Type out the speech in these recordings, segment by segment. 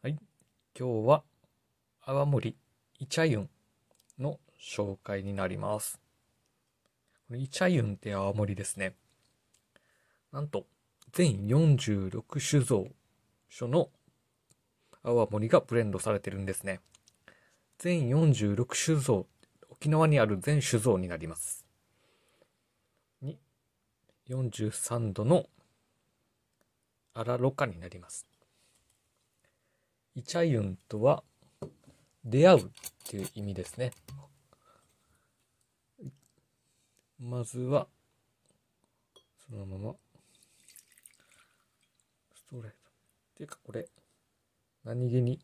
はい。今日は泡盛イチャユンの紹介になります。こイチャユンって泡盛ですね。なんと全46酒造所の泡盛がブレンドされてるんですね。全46酒造、沖縄にある全酒造になります。に、43度のあらろかになります。イチャユンとは出会うっていう意味ですね。まずは、そのまま、ストレート。っていうかこれ、何気に、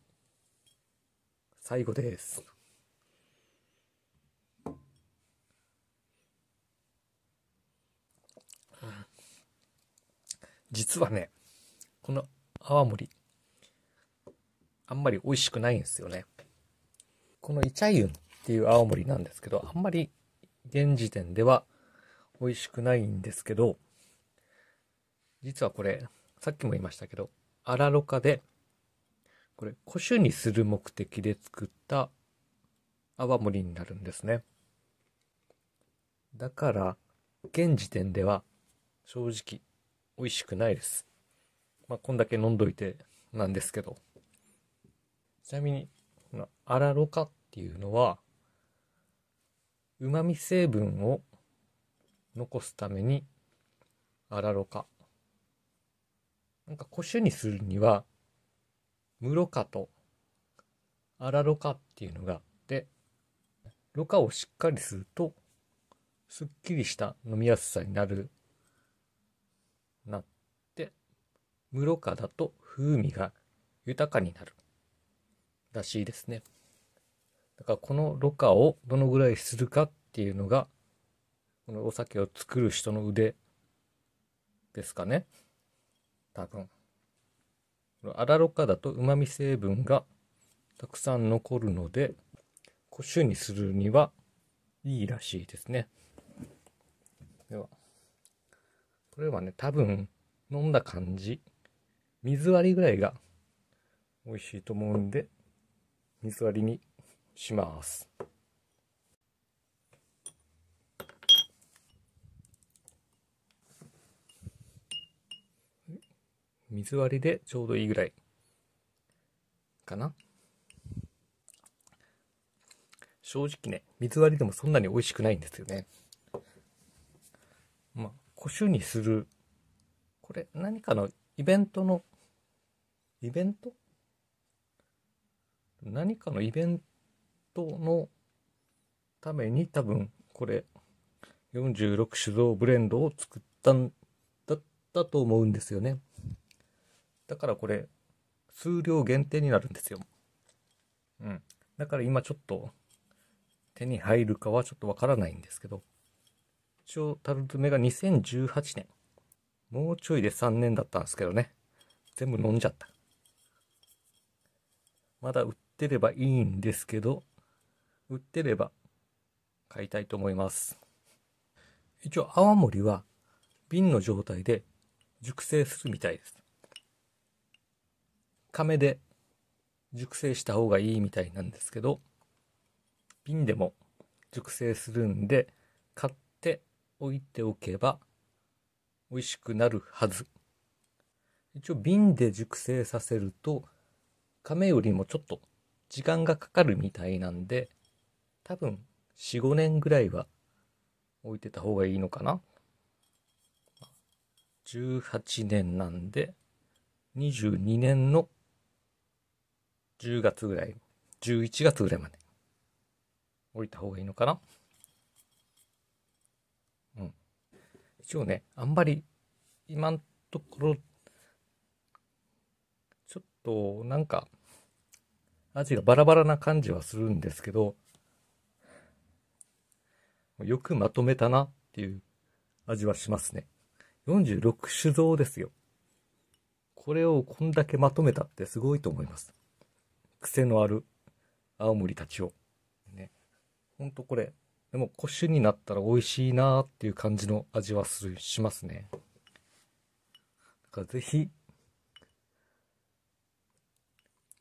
最後です。実はね、この泡盛あんまり美味しくないんですよね。このイチャイユンっていう青森なんですけど、あんまり現時点では美味しくないんですけど、実はこれ、さっきも言いましたけど、アラロカで、これ、古酒にする目的で作った泡盛になるんですね。だから、現時点では正直美味しくないです。まあ、こんだけ飲んどいてなんですけど。ちなみに、このアラロカっていうのは、旨味成分を残すために、アラロカ。なんか、古酒にするには、ムロカとアラロカっていうのがあって、ロカをしっかりすると、すっきりした飲みやすさになる、なって、ムロカだと風味が豊かになる。らしいですね。だからこのろ過をどのぐらいするかっていうのが、このお酒を作る人の腕ですかね。多分。あらろ過だと旨味成分がたくさん残るので、古酒にするにはいいらしいですね。では、これはね、多分飲んだ感じ、水割りぐらいが美味しいと思うんで、水割りにします。水割りでちょうどいいぐらいかな正直ね水割りでもそんなに美味しくないんですよねまあ古酒にするこれ何かのイベントのイベント何かのイベントのために多分これ46酒造ブレンドを作ったんだったと思うんですよねだからこれ数量限定になるんですようんだから今ちょっと手に入るかはちょっとわからないんですけど一応ルトめが2018年もうちょいで3年だったんですけどね全部飲んじゃったまだ売っってればいいんですけど、売ってれば買いたいと思います。一応泡盛は瓶の状態で熟成するみたいです。亀で熟成した方がいいみたいなんですけど、瓶でも熟成するんで、買っておいておけば美味しくなるはず。一応瓶で熟成させると、亀よりもちょっと時間がかかるみたいなんで、多分4、5年ぐらいは置いてた方がいいのかな。18年なんで、22年の10月ぐらい、11月ぐらいまで置いた方がいいのかな。うん。一応ね、あんまり今んところ、ちょっとなんか味がバラバラな感じはするんですけど、よくまとめたなっていう味はしますね。46酒造ですよ。これをこんだけまとめたってすごいと思います。癖のある青森たちを。ね。ほんとこれ、でも古酒になったら美味しいなーっていう感じの味はする、しますね。だからぜひ、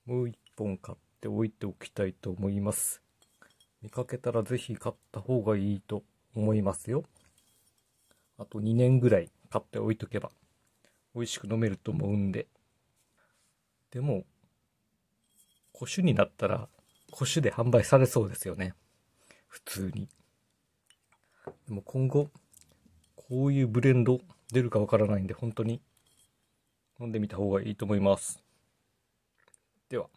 もう一本買っておいておきたいと思います。見かけたらぜひ買った方がいいと思いますよ。あと2年ぐらい買っておいとけば美味しく飲めると思うんで。でも、古酒になったら古酒で販売されそうですよね。普通に。でも今後、こういうブレンド出るかわからないんで本当に飲んでみた方がいいと思います。では。